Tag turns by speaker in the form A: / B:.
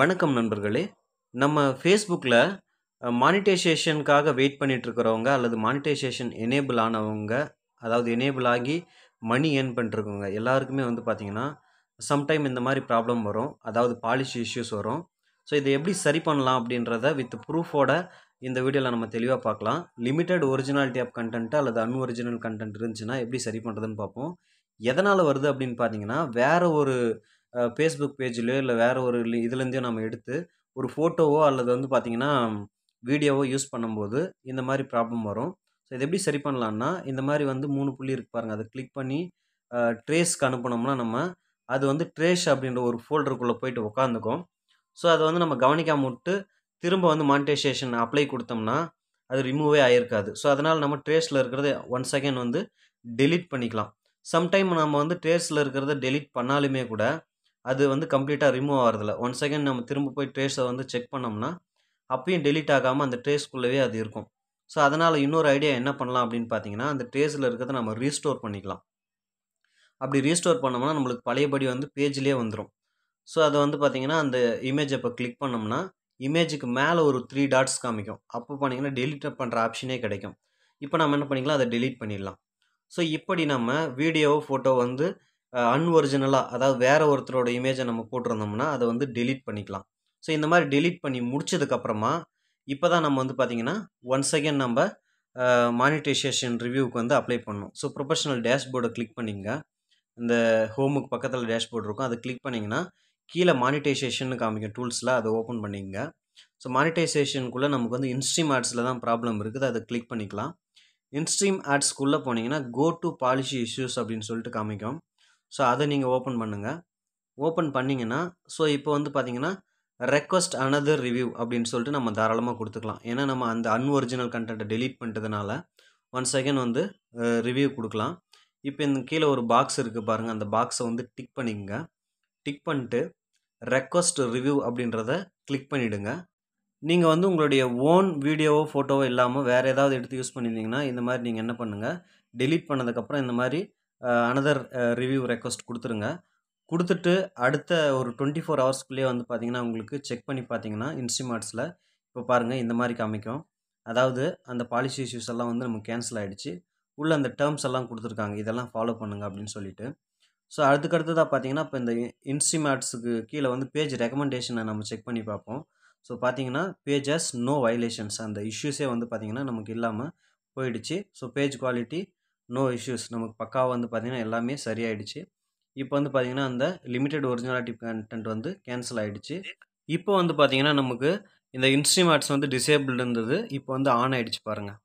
A: வணக்கம் நண்பர்களே நம்ம ஃபேஸ்புக்கில் மானிட்டைசேஷனுக்காக வெயிட் பண்ணிகிட்ருக்கிறவங்க அல்லது மானிட்டைசேஷன் எனேபிள் ஆனவங்க அதாவது எனேபிள் ஆகி மணி ஏர்ன் பண்ணிட்டுருக்கவங்க எல்லாருக்குமே வந்து பார்த்திங்கன்னா சம்டைம் இந்த மாதிரி ப்ராப்ளம் வரும் அதாவது பாலிசி இஷ்யூஸ் வரும் ஸோ இதை எப்படி சரி பண்ணலாம் அப்படின்றத வித் ப்ரூஃபோட இந்த வீடியோவில் நம்ம தெளிவாக பார்க்கலாம் லிமிட்டட் ஒரிஜினாலிட்டி ஆஃப் கண்டென்ட் அல்லது அன்ஒரிஜினல் கண்டென்ட் இருந்துச்சுன்னா எப்படி சரி பண்ணுறதுன்னு பார்ப்போம் எதனால் வருது அப்படின்னு பார்த்தீங்கன்னா வேறு ஒரு ஃபேஸ்புக் பேஜ்லேயோ இல்லை வேறு ஒரு இதுலேருந்தையோ நம்ம எடுத்து ஒரு ஃபோட்டோவோ அல்லது வந்து பார்த்திங்கன்னா வீடியோவோ யூஸ் பண்ணும்போது இந்த மாதிரி ப்ராப்ளம் வரும் ஸோ இது எப்படி சரி பண்ணலான்னா இந்த மாதிரி வந்து மூணு புள்ளி இருக்கு பாருங்கள் அதை கிளிக் பண்ணி ட்ரேஸ்க்கு அனுப்பினோம்னா நம்ம அது வந்து ட்ரேஷ் அப்படின்ற ஒரு ஃபோல்டருக்குள்ளே போயிட்டு உக்காந்துக்கும் ஸோ அதை வந்து நம்ம கவனிக்காம விட்டு திரும்ப வந்து மானிட்டைசேஷன் அப்ளை கொடுத்தோம்னா அது ரிமூவே ஆகிருக்காது ஸோ அதனால் நம்ம ட்ரேஸில் இருக்கிறத ஒன் செகண்ட் வந்து டெலிட் பண்ணிக்கலாம் சம்டைம் நம்ம வந்து ட்ரேஸில் இருக்கிறத டெலிட் பண்ணாலுமே கூட அது வந்து கம்ப்ளீட்டாக ரிமூவ் இல்லை ஒன் செகண்ட் நம்ம திரும்ப போய் ட்ரேஸை வந்து செக் பண்ணோம்னா அப்பயும் டெலிட் ஆகாமல் அந்த ட்ரேஸ்க்குள்ளவே அது இருக்கும் ஸோ அதனால் இன்னொரு ஐடியா என்ன பண்ணலாம் அப்படின்னு பார்த்தீங்கன்னா அந்த ட்ரேஸில் இருக்கிறத நம்ம ரீஸ்டோர் பண்ணிக்கலாம் அப்படி ரீஸ்டோர் பண்ணோம்னா நம்மளுக்கு பழையபடி வந்து பேஜ்லேயே வந்துடும் ஸோ அதை வந்து பார்த்திங்கன்னா அந்த இமேஜ் இப்போ கிளிக் பண்ணோம்னா இமேஜுக்கு மேலே ஒரு த்ரீ டாட்ஸ் காமிக்கும் அப்போ பார்த்தீங்கன்னா டெலிட் பண்ணுற ஆப்ஷனே கிடைக்கும் இப்போ நம்ம என்ன பண்ணிக்கலாம் அதை டெலீட் பண்ணிடலாம் ஸோ இப்படி நம்ம வீடியோ ஃபோட்டோ வந்து அன்ஒரிஜினலாக அதாவது வேறு ஒருத்தரோட இமேஜை நம்ம போட்டிருந்தோம்னா அதை வந்து டெலீட் பண்ணிக்கலாம் ஸோ இந்த மாதிரி டெலீட் பண்ணி முடிச்சதுக்கப்புறமா இப்போ தான் நம்ம வந்து பார்த்திங்கன்னா ஒன் செகண்ட் நம்ம மானிட்டைசேஷன் ரிவ்யூவுக்கு வந்து அப்ளை பண்ணணும் ஸோ ப்ரொஃபஷனல் டேஷ்போர்டை கிளிக் பண்ணிங்க இந்த ஹோமுக்கு பக்கத்தில் டேஷ்போர்ட் இருக்கும் அதை கிளிக் பண்ணிங்கன்னா கீழே மானிட்டைசேஷன் காமிக்கும் டூல்ஸில் அதை ஓப்பன் பண்ணிங்க ஸோ மானிட்டைசேஷனுக்குள்ளே நமக்கு வந்து இன்ஸ்ட்ரீம் ஆட்ஸில் தான் ப்ராப்ளம் இருக்குது அதை கிளிக் பண்ணிக்கலாம் இன்ஸ்ட்ரீம் ஆட்ஸ்க்குள்ளே போனீங்கன்னா கோ டு பாலிசி இஷ்யூஸ் அப்படின்னு சொல்லிட்டு காமிக்கும் ஸோ அதை நீங்கள் ஓப்பன் பண்ணுங்கள் ஓப்பன் பண்ணிங்கன்னா ஸோ இப்போ வந்து பார்த்தீங்கன்னா ரெக்வஸ்ட் அனதர் ரிவ்யூ அப்படின்னு சொல்லிட்டு நம்ம தாராளமாக கொடுத்துக்கலாம் ஏன்னா நம்ம அந்த அன்ஒரிஜினல் கண்டென்ட்டை டெலீட் பண்ணிட்டதுனால ஒன் செகண்ட் வந்து ரிவ்யூ கொடுக்கலாம் இப்போ இந்த கீழே ஒரு பாக்ஸ் இருக்குது பாருங்கள் அந்த பாக்ஸை வந்து டிக் பண்ணிங்க டிக் பண்ணிட்டு ரெக்வஸ்ட் ரிவ்யூ அப்படின்றத கிளிக் பண்ணிவிடுங்க நீங்கள் வந்து உங்களுடைய ஓன் வீடியோவோ ஃபோட்டோவோ இல்லாமல் வேறு ஏதாவது எடுத்து யூஸ் பண்ணியிருந்தீங்கன்னா இந்த மாதிரி நீங்கள் என்ன பண்ணுங்கள் டெலீட் பண்ணதுக்கப்புறம் இந்த மாதிரி அனதர் ரிவ்யூ ரெக்வஸ்ட் கொடுத்துருங்க கொடுத்துட்டு அடுத்த ஒரு டுவெண்ட்டி ஃபோர் ஹவர்ஸ்க்குள்ளேயே வந்து பார்த்திங்கன்னா உங்களுக்கு செக் பண்ணி பார்த்தீங்கன்னா இன்ஸ்டிமார்ட்ஸில் இப்போ பாருங்கள் இந்த மாதிரி காமிக்கும் அதாவது அந்த பாலிசி இஷ்யூஸ் எல்லாம் வந்து நமக்கு கேன்சல் ஆகிடுச்சு உள்ளே அந்த டேர்ம்ஸ் எல்லாம் கொடுத்துருக்காங்க இதெல்லாம் ஃபாலோ பண்ணுங்கள் அப்படின்னு சொல்லிட்டு ஸோ அதுக்கு அடுத்ததாக பார்த்தீங்கன்னா இப்போ இந்த இன்ஸ்டிமேட்ஸுக்கு கீழே வந்து பேஜ் ரெக்கமெண்டேஷனை நம்ம செக் பண்ணி பார்ப்போம் ஸோ பார்த்தீங்கன்னா பேஜஸ் நோ வயலேஷன்ஸ் அந்த இஷ்யூஸே வந்து பார்த்திங்கன்னா நமக்கு இல்லாமல் போயிடுச்சு so page quality no issues நமக்கு பக்காவாக வந்து பார்த்திங்கன்னா எல்லாமே சரியாயிடுச்சு இப்போ வந்து பார்த்திங்கன்னா அந்த லிமிட்டெட் ஒரிஜினாலிட்டி கண்டென்ட் வந்து கேன்சல் ஆகிடுச்சு இப்போ வந்து பார்த்திங்கன்னா நமக்கு இந்த இன்ஸ்ட்ரீம் ஆட்ஸ் வந்து டிசேபிள் இருந்தது இப்போ வந்து ஆன் ஆகிடுச்சு பாருங்கள்